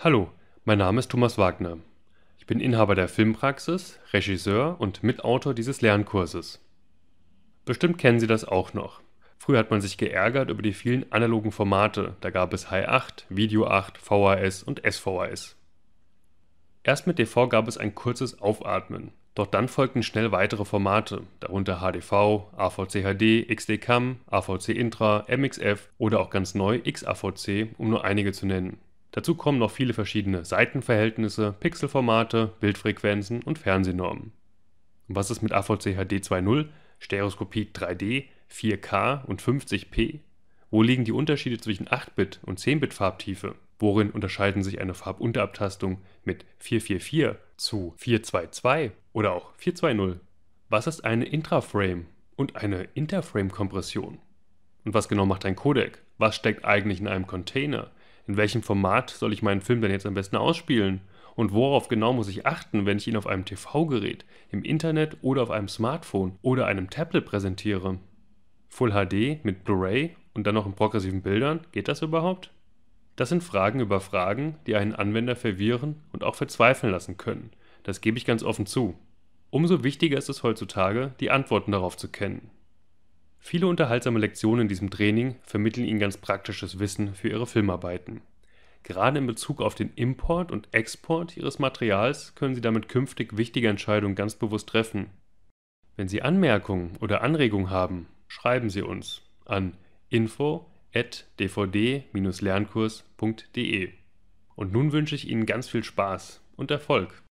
Hallo, mein Name ist Thomas Wagner. Ich bin Inhaber der Filmpraxis, Regisseur und Mitautor dieses Lernkurses. Bestimmt kennen Sie das auch noch. Früher hat man sich geärgert über die vielen analogen Formate. Da gab es hi 8, Video 8, VHS und SVHS. Erst mit DV gab es ein kurzes Aufatmen. Doch dann folgten schnell weitere Formate, darunter HDV, AVC-HD, XD-CAM, AVC-Intra, MXF oder auch ganz neu XAVC, um nur einige zu nennen. Dazu kommen noch viele verschiedene Seitenverhältnisse, Pixelformate, Bildfrequenzen und Fernsehnormen. Und was ist mit AVC HD 2.0, Stereoskopie 3D, 4K und 50p? Wo liegen die Unterschiede zwischen 8-Bit und 10-Bit Farbtiefe? Worin unterscheiden sich eine Farbunterabtastung mit 444 zu 422 oder auch 420? Was ist eine Intraframe und eine Interframe-Kompression? Und was genau macht ein Codec? Was steckt eigentlich in einem Container? in welchem Format soll ich meinen Film denn jetzt am besten ausspielen? Und worauf genau muss ich achten, wenn ich ihn auf einem TV-Gerät, im Internet oder auf einem Smartphone oder einem Tablet präsentiere? Full HD mit Blu-ray und dann noch in progressiven Bildern, geht das überhaupt? Das sind Fragen über Fragen, die einen Anwender verwirren und auch verzweifeln lassen können. Das gebe ich ganz offen zu. Umso wichtiger ist es heutzutage, die Antworten darauf zu kennen. Viele unterhaltsame Lektionen in diesem Training vermitteln Ihnen ganz praktisches Wissen für Ihre Filmarbeiten. Gerade in Bezug auf den Import und Export Ihres Materials können Sie damit künftig wichtige Entscheidungen ganz bewusst treffen. Wenn Sie Anmerkungen oder Anregungen haben, schreiben Sie uns an info@dvd-lernkurs.de. Und nun wünsche ich Ihnen ganz viel Spaß und Erfolg